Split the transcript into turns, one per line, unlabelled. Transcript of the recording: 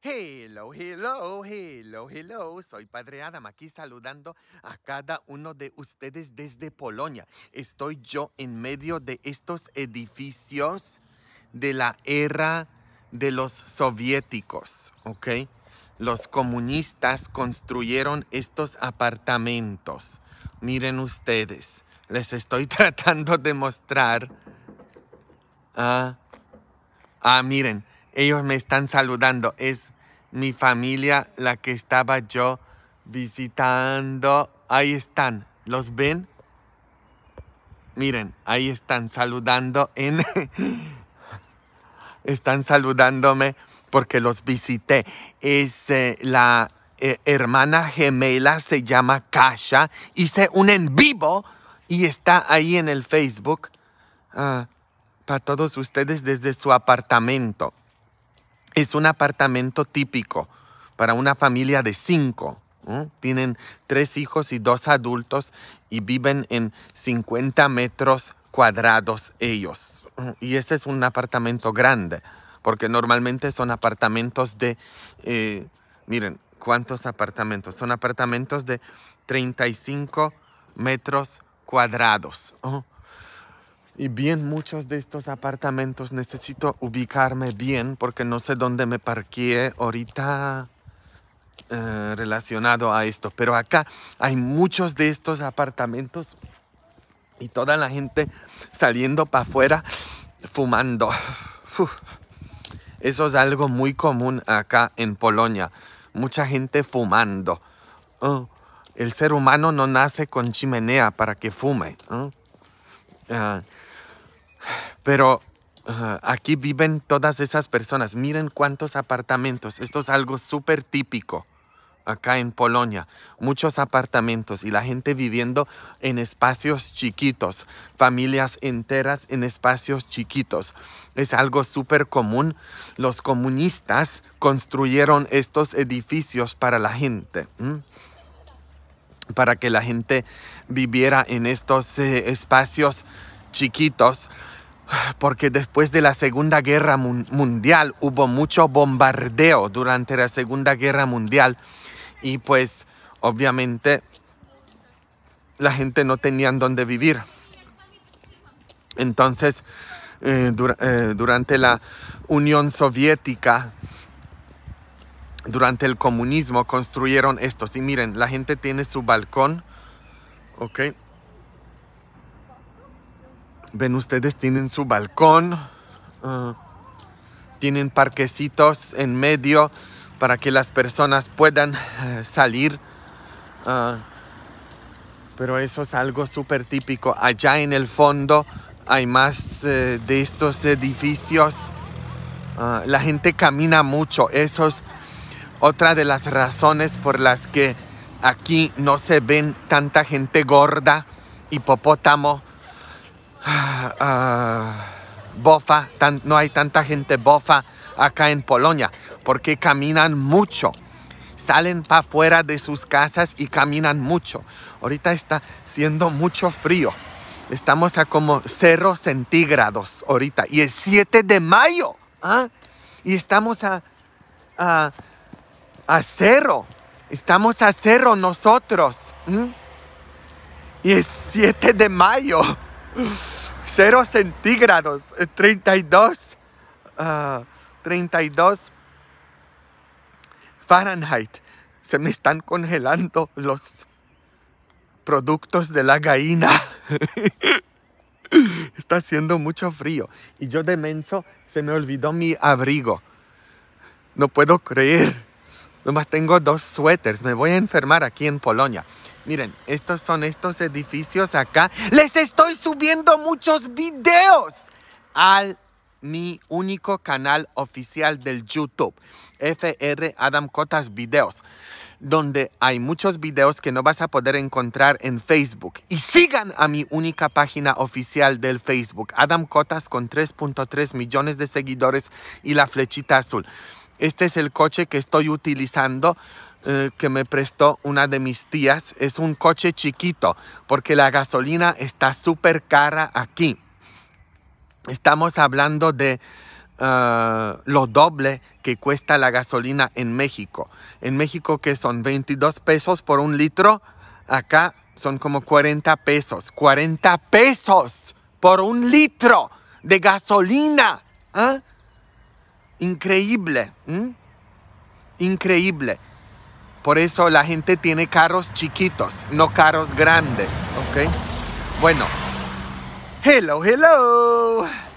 Hello, hello, hello, hello. Soy Padre Adam aquí saludando a cada uno de ustedes desde Polonia. Estoy yo en medio de estos edificios de la era de los soviéticos, ¿ok? Los comunistas construyeron estos apartamentos. Miren ustedes, les estoy tratando de mostrar. Ah, ah miren, ellos me están saludando. Es mi familia la que estaba yo visitando. Ahí están. ¿Los ven? Miren, ahí están saludando están saludándome porque los visité. Es eh, la eh, hermana gemela, se llama Kasha. Hice un en vivo y está ahí en el Facebook ah, para todos ustedes desde su apartamento. Es un apartamento típico para una familia de cinco. Tienen tres hijos y dos adultos y viven en 50 metros cuadrados ellos. Y ese es un apartamento grande, porque normalmente son apartamentos de, eh, miren, ¿cuántos apartamentos? Son apartamentos de 35 metros cuadrados y bien muchos de estos apartamentos necesito ubicarme bien porque no sé dónde me parqué ahorita eh, relacionado a esto. Pero acá hay muchos de estos apartamentos y toda la gente saliendo para afuera fumando. Eso es algo muy común acá en Polonia. Mucha gente fumando. Oh, el ser humano no nace con chimenea para que fume. Ah, pero aquí viven todas esas personas. Miren cuántos apartamentos. Esto es algo súper típico acá en Polonia. Muchos apartamentos y la gente viviendo en espacios chiquitos, familias enteras en espacios chiquitos. Es algo súper común. Los comunistas construyeron estos edificios para la gente. para que la gente viviera en estos eh, espacios chiquitos porque después de la Segunda Guerra Mundial hubo mucho bombardeo durante la Segunda Guerra Mundial y pues obviamente la gente no tenía dónde vivir. Entonces, eh, eh, durante la Unión Soviética, durante el comunismo, construyeron esto. Y miren, la gente tiene su balcón, ¿ok? Ven, ustedes tienen su balcón. Ah, tienen parquecitos en medio para que las personas puedan eh, salir. Ah, pero eso es algo súper típico. Allá en el fondo hay más eh, de estos edificios. Ah, la gente camina mucho. Eso es otra de las razones por las que aquí no se ven tanta gente gorda, hipopótamo Ah, ah, bofa, no hay tanta gente bofa acá en Polonia porque caminan mucho. Salen para afuera de sus casas y caminan mucho. Ahorita está siendo mucho frío. Estamos a como 0 centígrados ahorita. Y es 7 de mayo. ¿ah? Y estamos a, a, cero. Estamos a cero nosotros. Y es 7 de mayo. 0 centígrados, 32, eh, 32 ah, Fahrenheit. Se me están congelando los productos de la gallina. Está haciendo mucho frío y yo de menso se me olvidó mi abrigo. No puedo creer. Nomás tengo dos suéteres. Me voy a enfermar aquí en Polonia. Miren, estos son estos edificios acá. Les estoy subiendo muchos videos al mi único canal oficial del YouTube, FR Adam Cotas Videos, donde hay muchos videos que no vas a poder encontrar en Facebook. Y sigan a mi única página oficial del Facebook, Adam Cotas con 3.3 millones de seguidores y la flechita azul. Este es el coche que estoy utilizando eh, que me prestó una de mis tías. Es un coche chiquito porque la gasolina está súper cara aquí. Estamos hablando de eh, lo doble que cuesta la gasolina en México. En México que son 22 pesos por un litro, acá son como 40 pesos. 40 pesos por un litro de gasolina. ¿ah? Increíble. Increíble. Por eso la gente tiene carros chiquitos, no carros grandes, ¿ok? Bueno, hello, hello.